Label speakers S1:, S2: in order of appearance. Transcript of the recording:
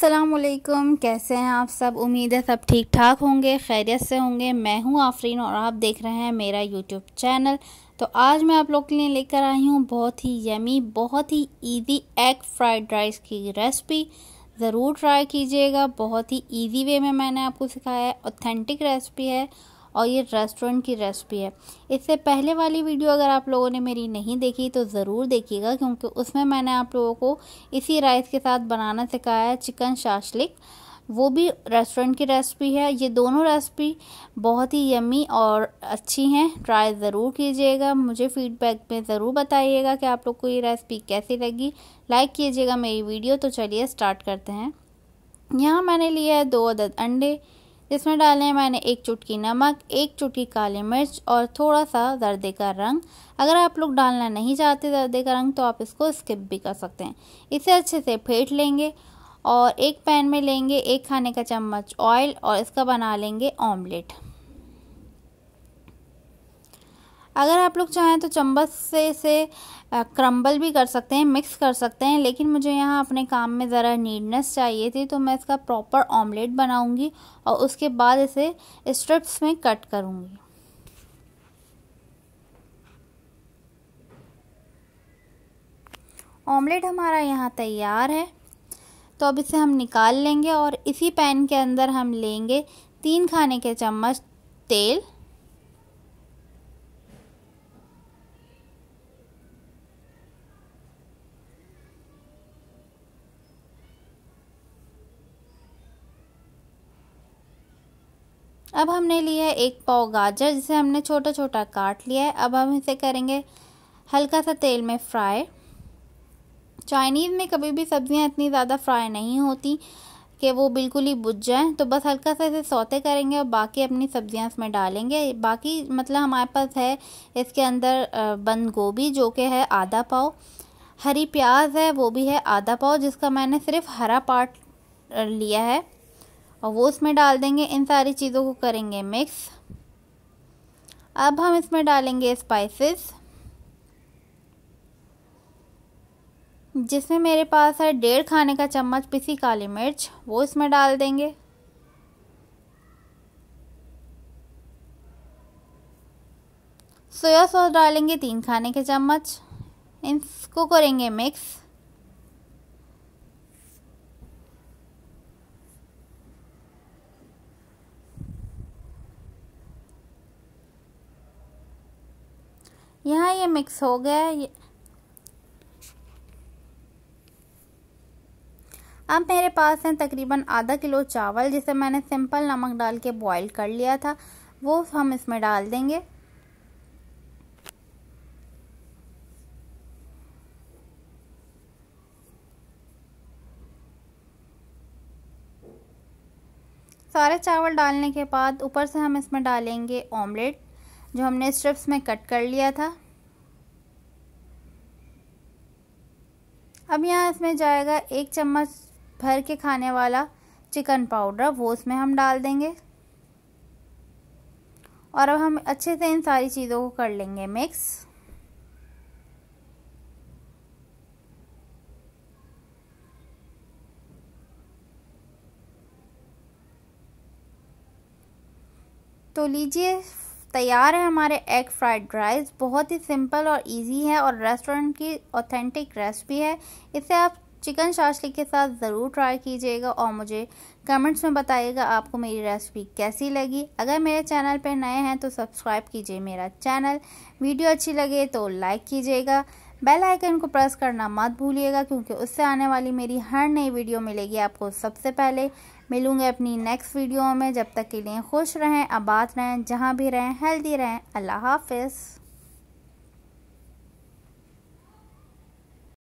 S1: असलकम कैसे हैं आप सब उम्मीद है सब ठीक ठाक होंगे खैरियत से होंगे मैं हूं आफरीन और आप देख रहे हैं मेरा यूट्यूब चैनल तो आज मैं आप लोग के लिए लेकर आई हूं बहुत ही यमी बहुत ही इजी एग फ्राइड राइस की रेसिपी ज़रूर ट्राई कीजिएगा बहुत ही इजी वे में मैंने आपको सिखाया है ऑथेंटिक रेसिपी है और ये रेस्टोरेंट की रेसिपी है इससे पहले वाली वीडियो अगर आप लोगों ने मेरी नहीं देखी तो ज़रूर देखिएगा क्योंकि उसमें मैंने आप लोगों को इसी राइस के साथ बनाना सिखाया है चिकन शाशलिक वो भी रेस्टोरेंट की रेसिपी है ये दोनों रेसिपी बहुत ही यमी और अच्छी हैं ट्राई ज़रूर कीजिएगा मुझे फीडबैक में ज़रूर बताइएगा कि आप लोग को ये रेसिपी कैसी लगी लाइक कीजिएगा मेरी वीडियो तो चलिए स्टार्ट करते हैं यहाँ मैंने लिया है दो अदद अंडे इसमें डालने हैं मैंने एक चुटकी नमक एक चुटकी काली मिर्च और थोड़ा सा जर्दे का रंग अगर आप लोग डालना नहीं चाहते जर्दे का रंग तो आप इसको स्किप भी कर सकते हैं इसे अच्छे से फेंट लेंगे और एक पैन में लेंगे एक खाने का चम्मच ऑयल और इसका बना लेंगे ऑमलेट अगर आप लोग चाहें तो चम्मच से इसे क्रम्बल भी कर सकते हैं मिक्स कर सकते हैं लेकिन मुझे यहाँ अपने काम में ज़रा नीडनेस चाहिए थी तो मैं इसका प्रॉपर ऑमलेट बनाऊँगी और उसके बाद इसे स्ट्रिप्स में कट करूँगी ऑमलेट हमारा यहाँ तैयार है तो अब इसे हम निकाल लेंगे और इसी पैन के अंदर हम लेंगे तीन खाने के चम्मच तेल अब हमने लिया है एक पाव गाजर जिसे हमने छोटा छोटा काट लिया है अब हम इसे करेंगे हल्का सा तेल में फ्राई चाइनीज़ में कभी भी सब्ज़ियाँ इतनी ज़्यादा फ्राई नहीं होती कि वो बिल्कुल ही बुझ जाएँ तो बस हल्का सा इसे सौते करेंगे और बाकी अपनी सब्जियां इसमें डालेंगे बाकी मतलब हमारे पास है इसके अंदर बंद गोभी जो कि है आधा पाव हरी प्याज है वो भी है आधा पाव जिसका मैंने सिर्फ हरा पार्ट लिया है और वो उसमें डाल देंगे इन सारी चीज़ों को करेंगे मिक्स अब हम इसमें डालेंगे स्पाइसेस जिसमें मेरे पास है डेढ़ खाने का चम्मच पिसी काली मिर्च वो इसमें डाल देंगे सोया सॉस डालेंगे तीन खाने के चम्मच इसको करेंगे मिक्स यहाँ ये मिक्स हो गया है अब मेरे पास है तकरीबन आधा किलो चावल जिसे मैंने सिंपल नमक डाल के बॉईल कर लिया था वो हम इसमें डाल देंगे सारे चावल डालने के बाद ऊपर से हम इसमें डालेंगे ऑमलेट जो हमने स्ट्रिप्स में कट कर लिया था अब यहाँ इसमें जाएगा एक चम्मच भर के खाने वाला चिकन पाउडर वो इसमें हम डाल देंगे और अब हम अच्छे से इन सारी चीज़ों को कर लेंगे मिक्स तो लीजिए तैयार है हमारे एग फ्राइड राइस बहुत ही सिंपल और इजी है और रेस्टोरेंट की ऑथेंटिक रेसिपी है इसे आप चिकन शाशली के साथ ज़रूर ट्राई कीजिएगा और मुझे कमेंट्स में बताइएगा आपको मेरी रेसिपी कैसी लगी अगर मेरे चैनल पर नए हैं तो सब्सक्राइब कीजिए मेरा चैनल वीडियो अच्छी लगे तो लाइक कीजिएगा बेल आइकन को प्रेस करना मत भूलिएगा क्योंकि उससे आने वाली मेरी हर नई वीडियो मिलेगी आपको सबसे पहले મે લુંગી અપની નેક્સ્ટ વિડિયો મે જબ તક કેલે ખુશ રહેન абаદ રહેન જહા ભી રહેન હેલ્ધી રહેન અલ્લાહ হাফઝ